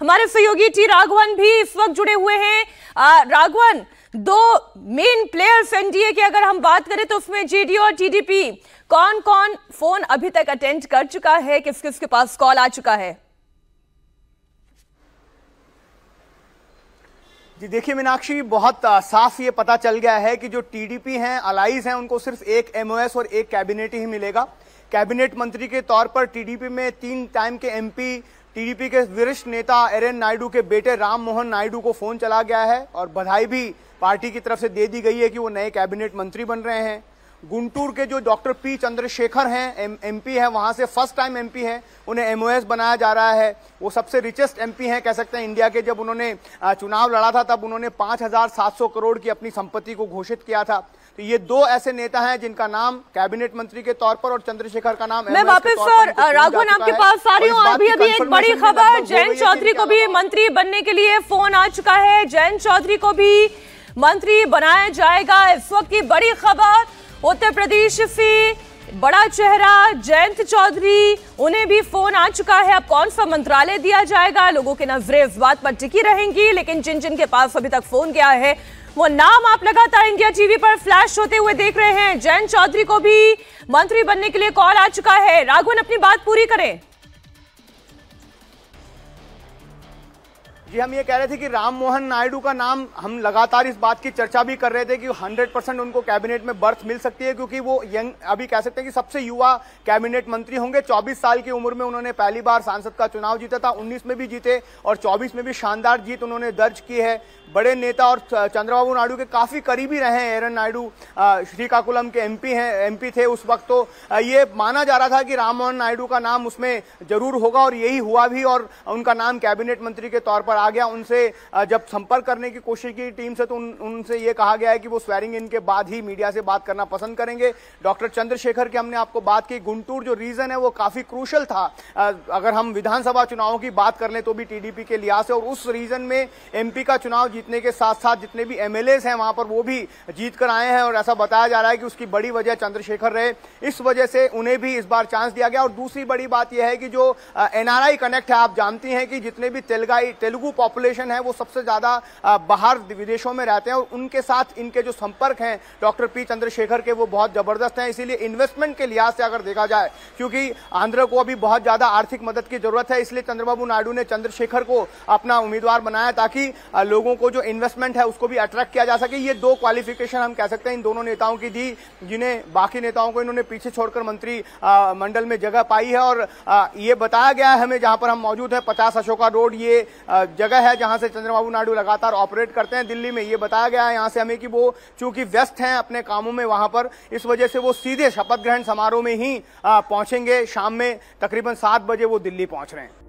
हमारे सहयोगी टी राघवन भी इस वक्त जुड़े हुए हैं राघवन दो मेन प्लेयर्स एनडीए की अगर हम बात करें तो उसमें जेडीओ और टीडीपी कौन कौन फोन अभी तक अटेंड कर चुका है किस किस के पास कॉल आ चुका है जी देखिए मीनाक्षी बहुत साफ ये पता चल गया है कि जो टीडीपी हैं अलाइज हैं उनको सिर्फ एक एमओएस और एक कैबिनेट ही मिलेगा कैबिनेट मंत्री के तौर पर टीडीपी में तीन टाइम के एमपी टीडीपी के वरिष्ठ नेता एरन नायडू के बेटे राम मोहन नायडू को फोन चला गया है और बधाई भी पार्टी की तरफ से दे दी गई है कि वो नए कैबिनेट मंत्री बन रहे हैं गुंटूर के जो डॉक्टर पी चंद्रशेखर हैं एमपी है वहाँ से फर्स्ट टाइम एमपी हैं उन्हें एमओएस बनाया जा रहा है वो सबसे रिचेस्ट एमपी हैं कह सकते हैं इंडिया के जब उन्होंने चुनाव लड़ा था तब उन्होंने 5,700 करोड़ की अपनी संपत्ति को घोषित किया था तो ये दो ऐसे नेता हैं जिनका नाम कैबिनेट मंत्री के तौर पर और चंद्रशेखर का नाम मैं वापस सर राघवन आपके पास आ रही हूँ अभी अभी एक बड़ी खबर जयंत चौधरी को भी मंत्री बनने के लिए फोन आ चुका है जयंत चौधरी को भी मंत्री बनाया जाएगा इस वक्त की बड़ी खबर उत्तर प्रदेश से बड़ा चेहरा जयंत चौधरी उन्हें भी फोन आ चुका है अब कौन सा मंत्रालय दिया जाएगा लोगों के नजरे इस बात पर टिकी रहेंगी लेकिन जिन जिन के पास अभी तक फोन गया है वो नाम आप लगातार इंडिया टीवी पर फ्लैश होते हुए देख रहे हैं जयंत चौधरी को भी मंत्री बनने के लिए कॉल आ चुका है राघवन अपनी बात पूरी करें जी हम ये कह रहे थे कि राम मोहन नायडू का नाम हम लगातार इस बात की चर्चा भी कर रहे थे कि 100 परसेंट उनको कैबिनेट में बर्थ मिल सकती है क्योंकि वो यंग अभी कह सकते हैं कि सबसे युवा कैबिनेट मंत्री होंगे 24 साल की उम्र में उन्होंने पहली बार सांसद का चुनाव जीता था 19 में भी जीते और 24 में भी शानदार जीत उन्होंने दर्ज की है बड़े नेता और चंद्रबाबू नायडू के काफ़ी करीबी रहे हैं एरन नायडू श्रीकाकुलम के एमपी हैं एमपी थे उस वक्त तो ये माना जा रहा था कि राम मोहन नायडू का नाम उसमें जरूर होगा और यही हुआ भी और उनका नाम कैबिनेट मंत्री के तौर पर पर आ गया उनसे जब संपर्क करने की कोशिश की टीम से तो उन, उनसे ये कहा गया है कि वो स्वेरिंग इन के बाद ही मीडिया से बात करना पसंद करेंगे डॉक्टर चंद्रशेखर की हमने आपको बात की गुंटूर जो रीजन है वो काफी क्रूशल था अगर हम विधानसभा चुनावों की बात कर ले तो भी टी के लिहाज से और उस रीजन में एम का चुनाव जीतने के साथ साथ जितने भी एम हैं वहां पर वो भी जीत कर आए हैं और ऐसा बताया जा रहा है कि उसकी बड़ी वजह चंद्रशेखर रहे इस वजह से उन्हें भी इस बार चांस दिया गया और दूसरी बड़ी बात यह है कि जो एनआरआई कनेक्ट है आप जानती हैं कि जितने भी तेलगाई तेलुगु तेलुगु पॉपुलेशन है वो सबसे ज़्यादा बाहर विदेशों में रहते हैं और उनके साथ इनके जो संपर्क हैं डॉक्टर पी चंद्रशेखर के वो बहुत ज़बरदस्त हैं इसीलिए इन्वेस्टमेंट के लिहाज से अगर देखा जाए क्योंकि आंध्र को अभी बहुत ज़्यादा आर्थिक मदद की ज़रूरत है इसलिए चंद्रबाबू नायडू ने चंद्रशेखर को अपना उम्मीदवार बनाया ताकि लोगों को जो इन्वेस्टमेंट है उसको भी अट्रैक्ट किया जा सके ये दो क्वालिफिकेशन हम कह सकते हैं इन दोनों नेताओं की दी जिन्हें बाकी नेताओं को इन्होंने पीछे छोड़कर मंत्री मंडल में जगह पाई है और ये बताया गया है हमें जहां पर हम मौजूद है पचास अशोका रोड ये जगह है जहां से चंद्रबाबू नायडू लगातार ऑपरेट करते हैं दिल्ली में ये बताया गया है यहाँ से हमें कि वो चूंकि व्यस्त हैं अपने कामों में वहां पर इस वजह से वो सीधे शपथ ग्रहण समारोह में ही पहुंचेंगे शाम में तकरीबन सात बजे वो दिल्ली पहुंच रहे हैं